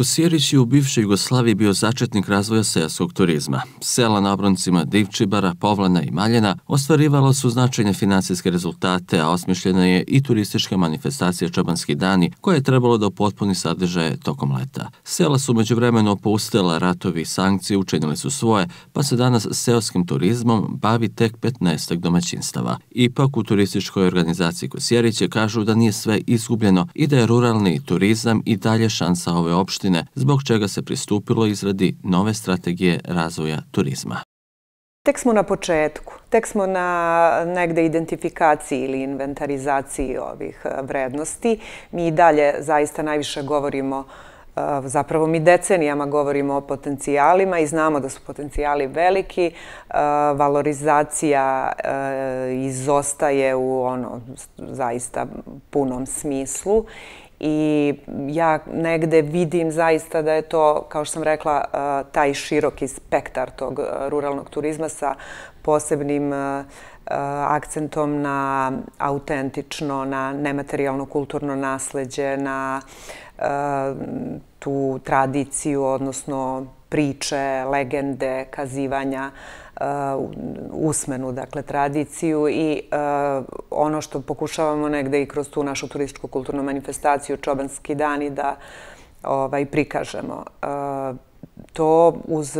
Kosjerić je u bivšoj Jugoslaviji bio začetnik razvoja seoskog turizma. Sela na obroncima Divčibara, Povlana i Maljena ostvarivalo su značajne financijske rezultate, a osmišljena je i turistička manifestacija Čabanski dani, koja je trebalo da upotpuni sadržaje tokom leta. Sela su među vremenu opustila ratovi i sankcije, učinili su svoje, pa se danas seoskim turizmom bavi tek 15. domaćinstava. Ipak u turističkoj organizaciji Kosjeriće kažu da nije sve izgubljeno i da je ruralni turizam i dalje šansa ove opštine godine, zbog čega se pristupilo izradi nove strategije razvoja turizma. Tek smo na početku, tek smo na negde identifikaciji ili inventarizaciji ovih e, vrednosti. Mi i dalje zaista najviše govorimo e, zapravo mi decenijama govorimo o potencijalima i znamo da su potencijali veliki. E, valorizacija izostaje u ono zaista punom smislu i ja negde vidim zaista da je to, kao što sam rekla, eh, taj široki spektar tog eh, ruralnog turizma sa posebnim eh, akcentom na autentično, na nematerijalno kulturno nasledđe, na tu tradiciju, odnosno priče, legende, kazivanja, uh, usmenu, dakle, tradiciju i uh, ono što pokušavamo negde i kroz tu našu turističku kulturnu manifestaciju Čobanski dani da ovaj, prikažemo. Uh, to uz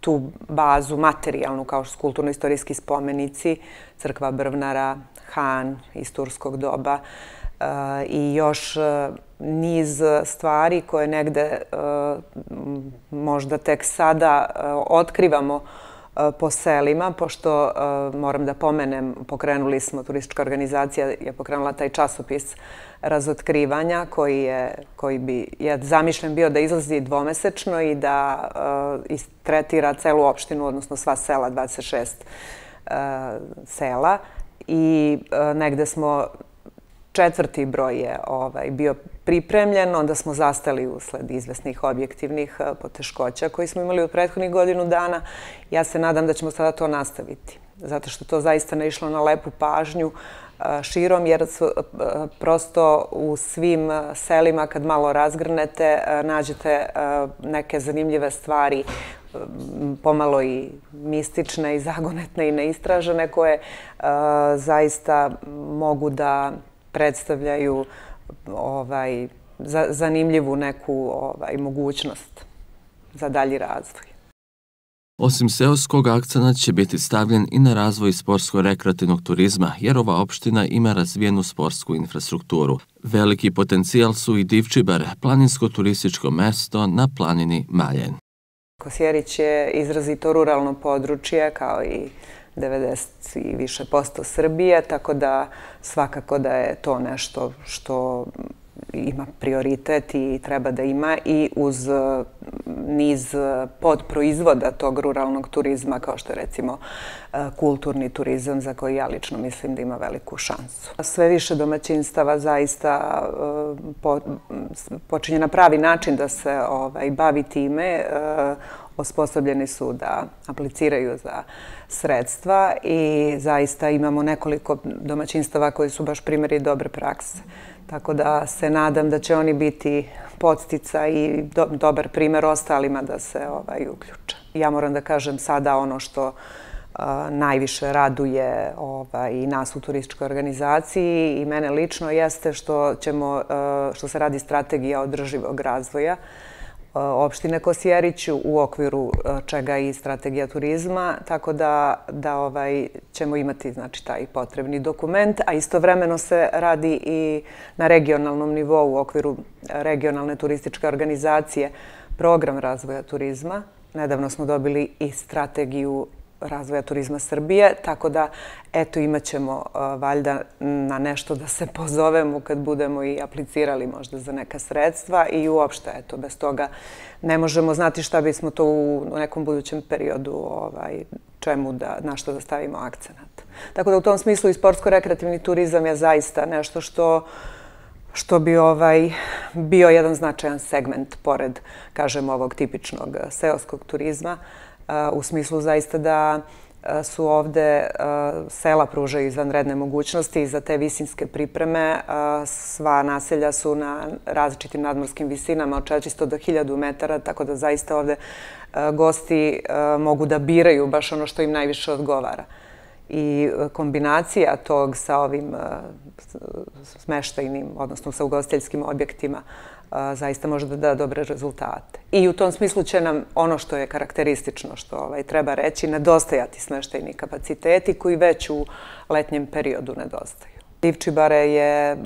tu bazu materijalnu kao što su kulturno-istorijski spomenici, crkva Brvnara, Han iz Turskog doba, i još niz stvari koje negde možda tek sada otkrivamo po selima, pošto moram da pomenem, pokrenuli smo, turistička organizacija je pokrenula taj časopis razotkrivanja koji je, koji bi, ja zamišljam bio da izlazi dvomesečno i da tretira celu opštinu, odnosno sva sela, 26 sela. I negde smo četvrti broj je ovaj, bio pripremljen, onda smo zastali usled izvesnih objektivnih eh, poteškoća koji smo imali u prethodnih godinu dana. Ja se nadam da ćemo sada to nastaviti, zato što to zaista ne išlo na lepu pažnju eh, širom, jer eh, prosto u svim selima kad malo razgrnete nađete neke zanimljive stvari mm, pomalo i mistične i zagonetne i neistražene koje zaista mogu da predstavljaju ovaj, zanimljivu neku ovaj, mogućnost za dalji razvoj. Osim seoskog, akcenat će biti stavljen i na razvoj sportsko-rekreativnog turizma, jer ova opština ima razvijenu sportsku infrastrukturu. Veliki potencijal su i Divčibar, planinsko-turističko mesto na planini Maljen. Kosjerić je izrazito ruralno područje kao i 90 i više posto Srbije, tako da svakako da je to nešto što ima prioritet i treba da ima i uz e, niz podproizvoda tog ruralnog turizma kao što je recimo e, kulturni turizam za koji ja lično mislim da ima veliku šansu. Sve više domaćinstava zaista e, počinje na pravi način da se ovaj, bavi time osposobljeni su da apliciraju za sredstva i zaista imamo nekoliko domaćinstava koji su baš primjeri dobre prakse. Tako da se nadam da će oni biti podstica i dobar primjer ostalima da se ovaj, uključe. Ja moram da kažem sada ono što najviše raduje ovaj, i nas u turističkoj organizaciji i mene lično jeste što, ćemo, što se radi strategija održivog razvoja. E, opštine Kosjerić u okviru e, čega i strategija turizma, tako da, da ovaj, ćemo imati znači, taj potrebni dokument, a istovremeno se radi i na regionalnom nivou u okviru regionalne turističke organizacije program razvoja turizma. Nedavno smo dobili i strategiju razvoja turizma Srbije, tako da eto imat ćemo uh, valjda na nešto da se pozovemo kad budemo i aplicirali možda za neka sredstva i uopšte eto bez toga ne možemo znati šta bismo to u nekom budućem periodu ovaj, čemu da, na što da stavimo akcenat. Tako da u tom smislu i sportsko-rekreativni turizam je zaista nešto što što bi ovaj bio jedan značajan segment pored, kažem, ovog tipičnog eh, seoskog turizma u smislu zaista da su ovde sela pružaju izvanredne mogućnosti za te visinske pripreme. Sva naselja su na različitim nadmorskim visinama od 400 do 1000 metara, tako da zaista ovde gosti mogu da biraju baš ono što im najviše odgovara i e, kombinacija tog sa ovim e, smeštajnim, odnosno sa ugostiteljskim objektima, e, zaista može da da dobre rezultate. I u tom smislu će nam ono što je karakteristično, što ovaj, treba reći, nedostajati smeštajni kapaciteti koji već u letnjem periodu nedostaju. Divčibare je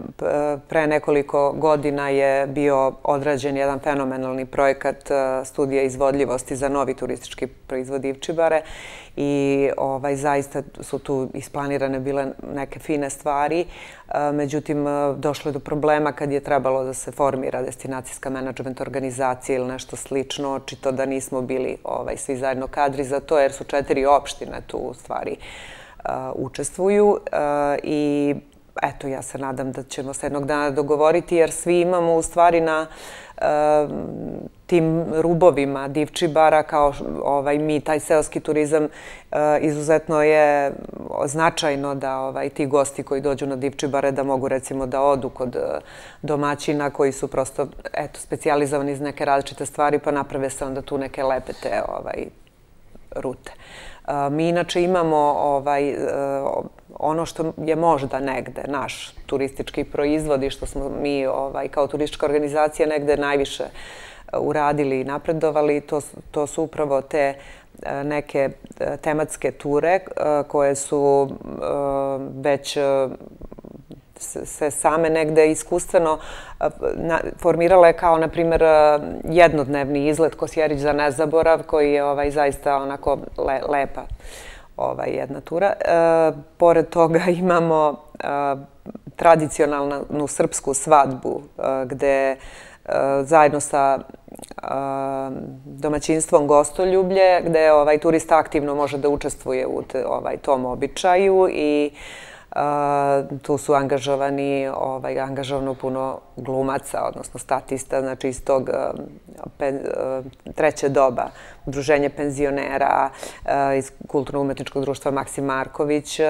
pre nekoliko godina je bio odrađen jedan fenomenalni projekat e, studija izvodljivosti za novi turistički proizvod Divčibare i ovaj, zaista su tu isplanirane bile neke fine stvari. E, međutim, e, došlo je do problema kad je trebalo da se formira destinacijska menadžment organizacija ili nešto slično, očito da nismo bili ovaj, svi zajedno kadri za to, jer su četiri opštine tu u stvari učestvuju i eto, ja se nadam da ćemo se jednog dana dogovoriti, jer svi imamo u stvari na tim rubovima divčibara, kao ovaj, mi, taj seoski turizam, eh, izuzetno je značajno da ovaj, ti gosti koji dođu na divčibare da mogu recimo da odu kod eh, domaćina koji su prosto eto, specijalizovani iz neke različite stvari pa naprave se onda tu neke lepe te ovaj, rute. Eh, mi inače imamo ovaj, ono što je možda negde naš turistički proizvod i što smo mi ovaj, kao turistička organizacija negde najviše e, uradili i napredovali, to, to su upravo te e, neke e, tematske ture koje su već se same negde iskustveno formirale kao, na primjer, jednodnevni izlet Kosjerić za nezaborav koji je ovaj, zaista onako lepa ovaj, jedna tura. E, pored toga imamo e, tradicionalnu srpsku svadbu e, gde e, zajedno sa e, domaćinstvom gostoljublje gde ovaj turista aktivno može da učestvuje u t, ovaj, tom običaju i e, tu su angažovani, ovaj, angažovano puno glumaca, odnosno statista, znači iz tog treće doba, udruženje penzionera iz Kulturno-umetničkog društva Maksim Marković.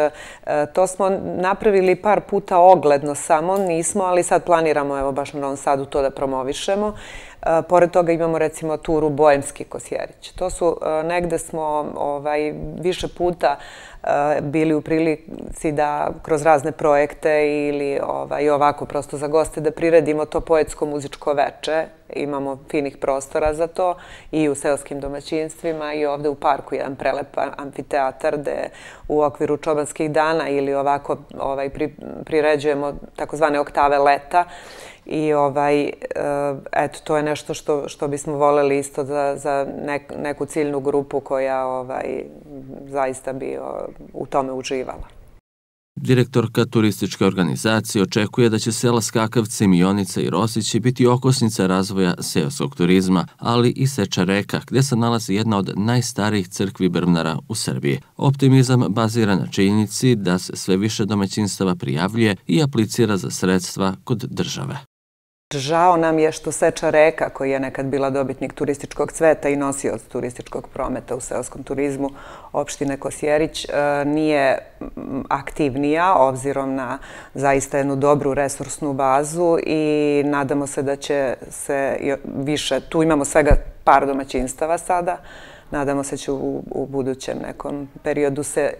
To smo napravili par puta ogledno samo, nismo, ali sad planiramo, evo, baš na ovom sadu to da promovišemo. E, pored toga imamo recimo turu Bojemski Kosjerić. To su, e, negde smo ovaj, više puta e, bili u prilici da kroz razne projekte ili ovaj, ovako prosto za goste da priredimo to poetsko muzičko veče. Imamo finih prostora za to i u seoskim domaćinstvima i ovde u parku jedan prelep amfiteatar gde u okviru čobanskih dana ili ovako ovaj, priređujemo takozvane oktave leta. I ovaj, eh, eto, to je nešto što, što bismo voleli isto za, za nek, neku ciljnu grupu koja ovaj, zaista bi o, u tome uživala. Direktorka turističke organizacije očekuje da će sela Skakavce, Mionica i Rosići biti okosnica razvoja seoskog turizma, ali i Seča reka, gdje se nalazi jedna od najstarijih crkvi Brvnara u Srbiji. Optimizam bazira na činjenici da se sve više domaćinstava prijavljuje i aplicira za sredstva kod države. Žao nam je što Seča reka, koji je nekad bila dobitnik turističkog cveta i nosio od turističkog prometa u seoskom turizmu opštine Kosjerić, e, nije aktivnija, obzirom na zaista jednu dobru resursnu bazu i nadamo se da će se više, tu imamo svega par domaćinstava sada, nadamo se će u budućem nekom periodu se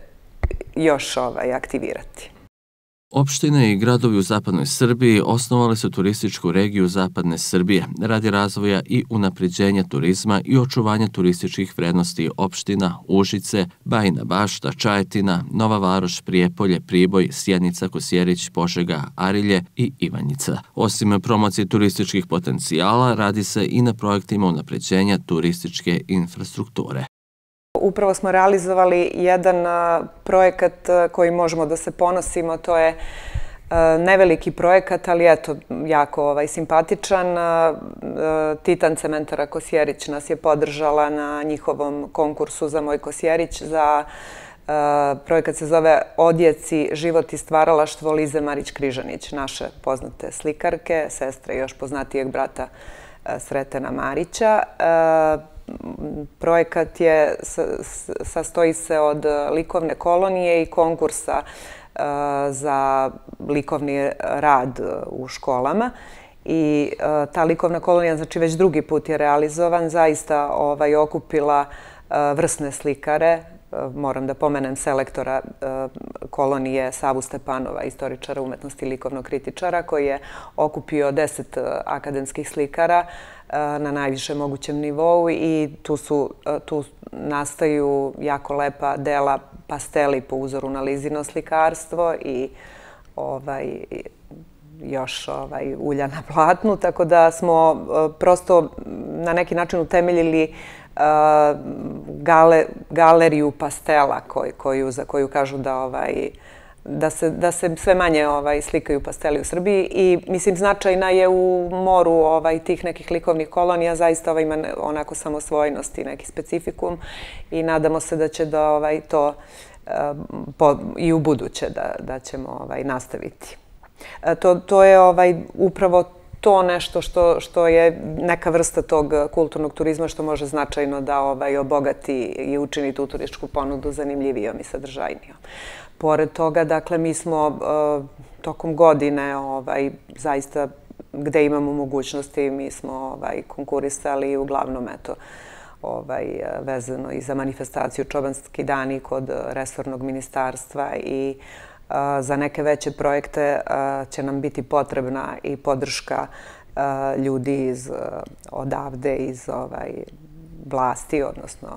još ovaj, aktivirati. Opštine i gradovi u Zapadnoj Srbiji osnovali su turističku regiju Zapadne Srbije radi razvoja i unapređenja turizma i očuvanja turističkih vrednosti opština Užice, Bajina Bašta, Čajetina, Nova Varoš, Prijepolje, Priboj, Sjednica, Kosjerić, Požega, Arilje i Ivanjica. Osim promocije turističkih potencijala radi se i na projektima unapređenja turističke infrastrukture. Upravo smo realizovali jedan projekat koji možemo da se ponosimo, to je neveliki projekat, ali eto, jako ovaj, simpatičan. Titan cementara Kosjerić nas je podržala na njihovom konkursu za Moj Kosjerić za projekat se zove Odjeci, život i stvaralaštvo Lize Marić-Križanić, naše poznate slikarke, sestre još poznatijeg brata Sretena Marića projekat je, sastoji se od e, likovne kolonije i konkursa e, za likovni rad e, u školama. I ta likovna kolonija, znači već drugi put je realizovan, zaista ovaj, okupila vrsne slikare, moram da pomenem selektora kolonije Savu Stepanova, istoričara umetnosti likovnog kritičara, koji je okupio deset akademskih slikara, E, na najvišem mogućem nivou i e, tu nastaju jako lepa dela pasteli po uzoru na lizino slikarstvo i ovaj, još ovaj, ulja na platnu, tako da smo e, prosto na neki način utemeljili galeriju pastela za koju kažu da ovaj, da se sve manje ovaj, slikaju pasteli u Srbiji i mislim značajna je u moru ovaj, tih nekih likovnih kolonija, zaista ovaj, ima onako samosvojnost i neki specifikum i nadamo se da će da to eh, i u buduće da ćemo nastaviti. Eh, to je upravo to nešto što je neka vrsta tog kulturnog turizma što može značajno da obogati i učiniti tu turističku ponudu zanimljivijom i sadržajnijom. Pored toga, dakle, mi smo uh, tokom godine ovaj, zaista gde imamo mogućnosti, mi smo ovaj, konkurisali uglavnom, eto, ovaj, vezano i za manifestaciju Čobanski dani kod resornog ministarstva i uh, za neke veće projekte uh, će nam biti potrebna i podrška ljudi iz odavde iz vlasti, odnosno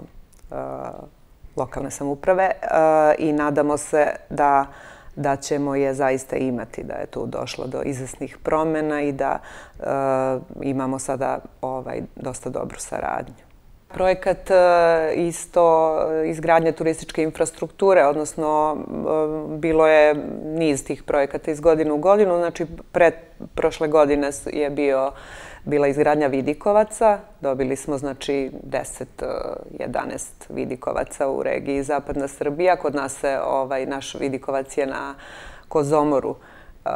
lokalne samuprave eh, i nadamo se da da ćemo je zaista imati, da je tu došlo do izvesnih promjena i da eh, imamo sada ovaj, dosta dobru saradnju. Projekat eh, isto izgradnje turističke infrastrukture, odnosno bilo je niz tih projekata iz godinu u godinu, znači pre prošle godine je bio projekat bila izgradnja vidikovaca. Dobili smo znači 10-11 eh, vidikovaca u regiji Zapadna Srbija. Kod nas se ovaj, naš vidikovac je na Kozomoru eh,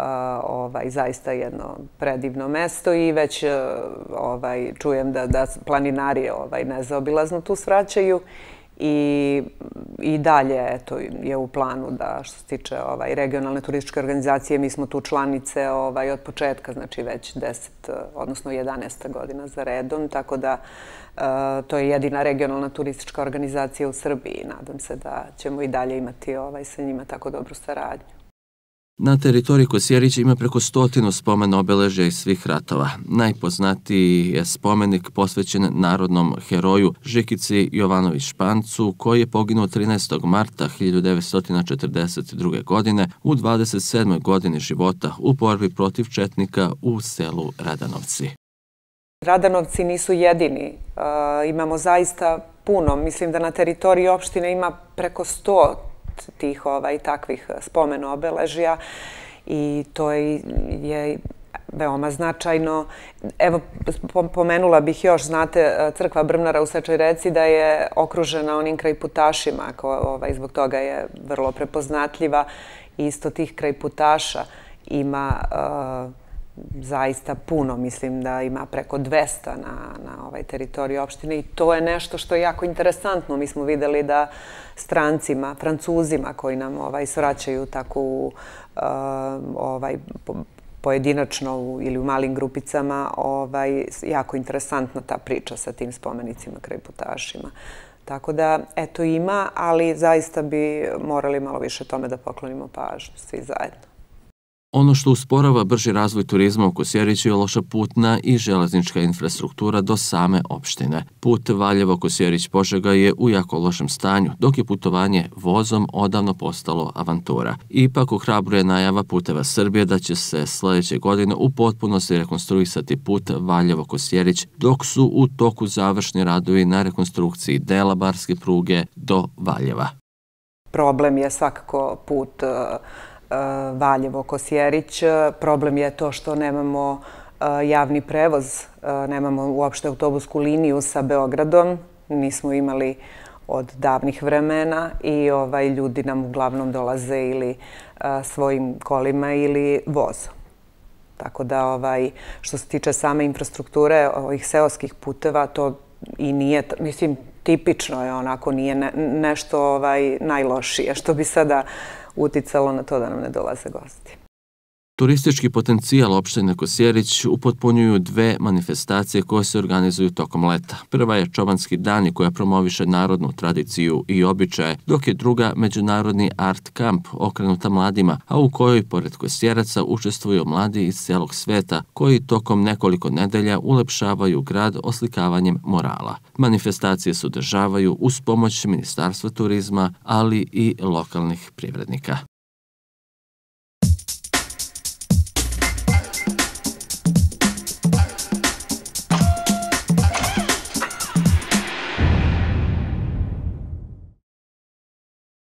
ovaj, zaista jedno predivno mesto i već eh, ovaj, čujem da, da planinari ovaj, nezaobilazno tu svraćaju. I dalje je u planu da što se tiče ovaj, regionalne turističke organizacije, mi smo tu članice ovaj, od početka, znači već 10, odnosno 11. godina za redom, tako da e, to je jedina regionalna turistička organizacija u Srbiji. Nadam se da ćemo i dalje imati ovaj, sa njima tako dobru saradnju. Na teritoriji Kosjerića ima preko stotinu spomen obeležja iz svih ratova. Najpoznatiji je spomenik posvećen narodnom heroju Žikici Jovanović Špancu, koji je poginuo 13. marta 1942. godine u 27. godini života u borbi protiv Četnika u selu Radanovci. Radanovci nisu jedini. E, imamo zaista puno. Mislim da na teritoriji opštine ima preko stot tih ovaj, takvih spomen obeležja i to je, je veoma značajno. Evo, pomenula bih još, znate, crkva Brmnara u Sečoj reci da je okružena onim krajputašima, ko, ovaj, zbog toga je vrlo prepoznatljiva. Isto tih krajputaša ima uh, zaista puno, mislim da ima preko 200 na, na ovaj teritoriji opštine i to je nešto što je jako interesantno. Mi smo videli da strancima, francuzima koji nam ovaj, svraćaju tako eh, ovaj, pojedinačno ili u malim grupicama, ovaj, jako interesantna ta priča sa tim spomenicima kraj putašima. Tako da, eto ima, ali zaista bi morali malo više tome da poklonimo pažnju svi zajedno. Ono što usporava brži razvoj turizma u Kosjeriću je loša putna i železnička infrastruktura do same opštine. Put Valjevo Kosjerić Požega je u jako lošem stanju, dok je putovanje vozom odavno postalo avantura. Ipak uhrabruje najava puteva Srbije da će se sljedeće godine u potpunosti rekonstruisati put Valjevo Kosjerić, dok su u toku završni radovi na rekonstrukciji dela Barske pruge do Valjeva. Problem je svakako put Valjevo. E, Valjevo, Kosjerić. E, problem je to što nemamo e, javni prevoz, nemamo uopšte autobusku liniju sa Beogradom. Nismo imali od davnih vremena i ovaj, ljudi nam uglavnom dolaze ili svojim kolima ili vozom. Tako da ovaj, što se tiče same infrastrukture ovih seoskih puteva, to i nije, mislim, tipično je onako, nije nešto ovaj, najlošije što bi sada uticalo na to da nam ne dolaze gosti. Turistički potencijal opštine Kosjerić upotpunjuju dve manifestacije koje se organizuju tokom leta. Prva je Čobanski dan koja promoviše narodnu tradiciju i običaje, dok je druga Međunarodni art kamp okrenuta mladima, a u kojoj pored Kosjeraca učestvuju mladi iz cijelog sveta koji tokom nekoliko nedelja ulepšavaju grad oslikavanjem morala. Manifestacije se održavaju uz pomoć Ministarstva turizma, ali i lokalnih privrednika.